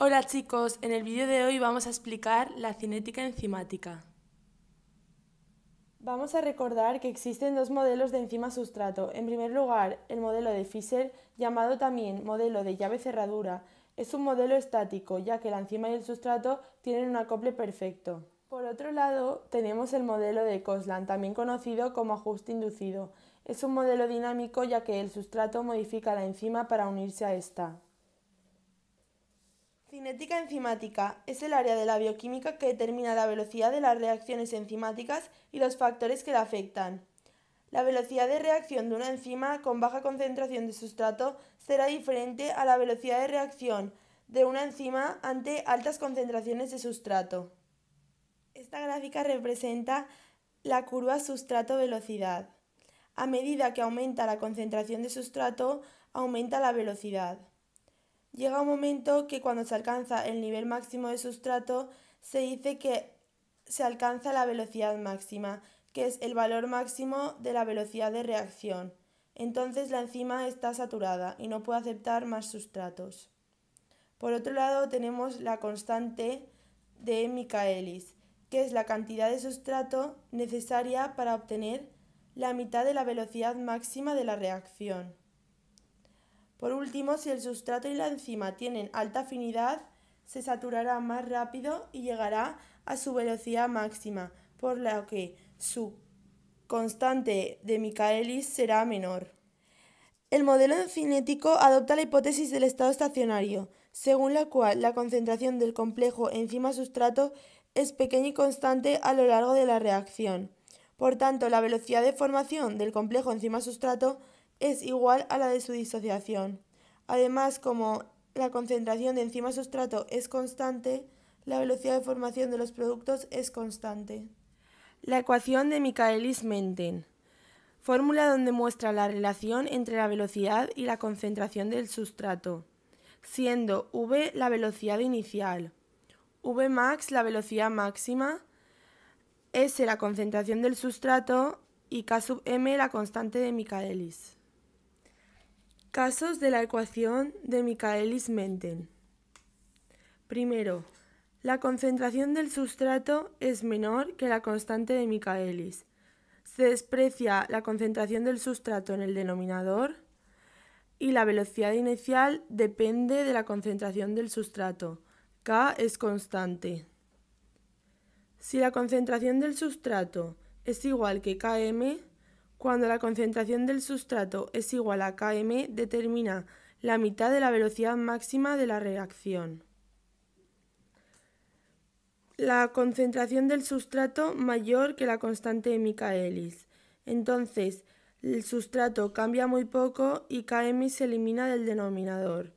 Hola chicos, en el vídeo de hoy vamos a explicar la cinética enzimática. Vamos a recordar que existen dos modelos de enzima sustrato. En primer lugar, el modelo de Fischer, llamado también modelo de llave cerradura, es un modelo estático, ya que la enzima y el sustrato tienen un acople perfecto. Por otro lado, tenemos el modelo de Coslan, también conocido como ajuste inducido. Es un modelo dinámico ya que el sustrato modifica la enzima para unirse a esta. Cinética enzimática es el área de la bioquímica que determina la velocidad de las reacciones enzimáticas y los factores que la afectan. La velocidad de reacción de una enzima con baja concentración de sustrato será diferente a la velocidad de reacción de una enzima ante altas concentraciones de sustrato. Esta gráfica representa la curva sustrato-velocidad. A medida que aumenta la concentración de sustrato, aumenta la velocidad. Llega un momento que cuando se alcanza el nivel máximo de sustrato, se dice que se alcanza la velocidad máxima, que es el valor máximo de la velocidad de reacción. Entonces la enzima está saturada y no puede aceptar más sustratos. Por otro lado tenemos la constante de Michaelis, que es la cantidad de sustrato necesaria para obtener la mitad de la velocidad máxima de la reacción. Por último, si el sustrato y la enzima tienen alta afinidad, se saturará más rápido y llegará a su velocidad máxima, por lo que su constante de Michaelis será menor. El modelo cinético adopta la hipótesis del estado estacionario, según la cual la concentración del complejo enzima-sustrato es pequeña y constante a lo largo de la reacción. Por tanto, la velocidad de formación del complejo enzima-sustrato es igual a la de su disociación. Además, como la concentración de enzima sustrato es constante, la velocidad de formación de los productos es constante. La ecuación de Michaelis-Menten. Fórmula donde muestra la relación entre la velocidad y la concentración del sustrato, siendo V la velocidad inicial, Vmax la velocidad máxima, S la concentración del sustrato y K m la constante de Michaelis. Casos de la ecuación de Michaelis-Menten. Primero, la concentración del sustrato es menor que la constante de Michaelis. Se desprecia la concentración del sustrato en el denominador y la velocidad inicial depende de la concentración del sustrato. K es constante. Si la concentración del sustrato es igual que Km, cuando la concentración del sustrato es igual a Km, determina la mitad de la velocidad máxima de la reacción. La concentración del sustrato mayor que la constante de Michaelis. Entonces, el sustrato cambia muy poco y Km se elimina del denominador.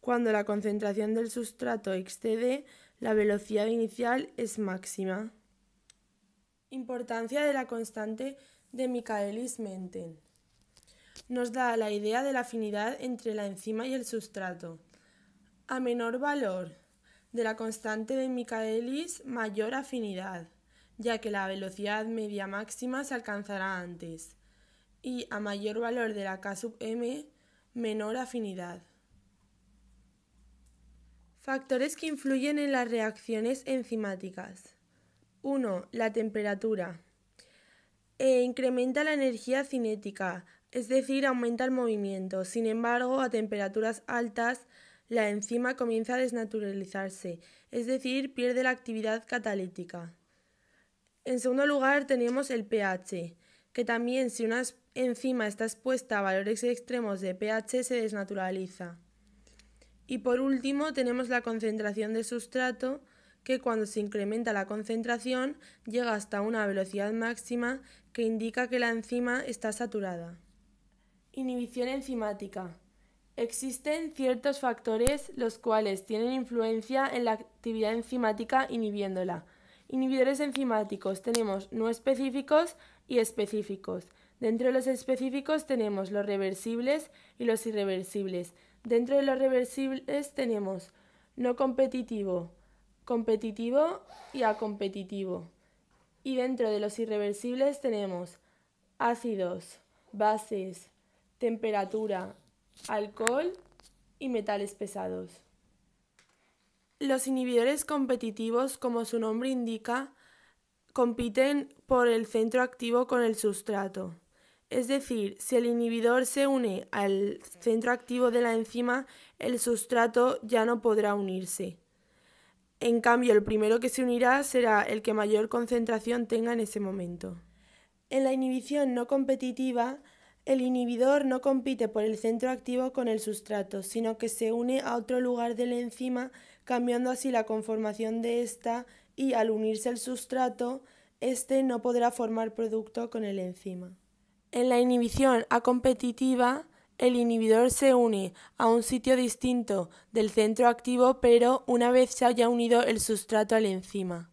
Cuando la concentración del sustrato excede, la velocidad inicial es máxima. Importancia de la constante de Michaelis Menten. Nos da la idea de la afinidad entre la enzima y el sustrato. A menor valor de la constante de Michaelis, mayor afinidad, ya que la velocidad media máxima se alcanzará antes, y a mayor valor de la K sub m, menor afinidad. Factores que influyen en las reacciones enzimáticas. 1. La temperatura e incrementa la energía cinética, es decir, aumenta el movimiento. Sin embargo, a temperaturas altas, la enzima comienza a desnaturalizarse, es decir, pierde la actividad catalítica. En segundo lugar, tenemos el pH, que también si una enzima está expuesta a valores extremos de pH se desnaturaliza. Y por último, tenemos la concentración de sustrato, que cuando se incrementa la concentración llega hasta una velocidad máxima que indica que la enzima está saturada. Inhibición enzimática. Existen ciertos factores los cuales tienen influencia en la actividad enzimática inhibiéndola. Inhibidores enzimáticos tenemos no específicos y específicos. Dentro de los específicos tenemos los reversibles y los irreversibles. Dentro de los reversibles tenemos no competitivo, competitivo y a competitivo. Y dentro de los irreversibles tenemos ácidos, bases, temperatura, alcohol y metales pesados. Los inhibidores competitivos, como su nombre indica, compiten por el centro activo con el sustrato. Es decir, si el inhibidor se une al centro activo de la enzima, el sustrato ya no podrá unirse. En cambio, el primero que se unirá será el que mayor concentración tenga en ese momento. En la inhibición no competitiva, el inhibidor no compite por el centro activo con el sustrato, sino que se une a otro lugar de la enzima, cambiando así la conformación de ésta y al unirse el sustrato, éste no podrá formar producto con el enzima. En la inhibición a competitiva, el inhibidor se une a un sitio distinto del centro activo pero una vez se haya unido el sustrato a la enzima.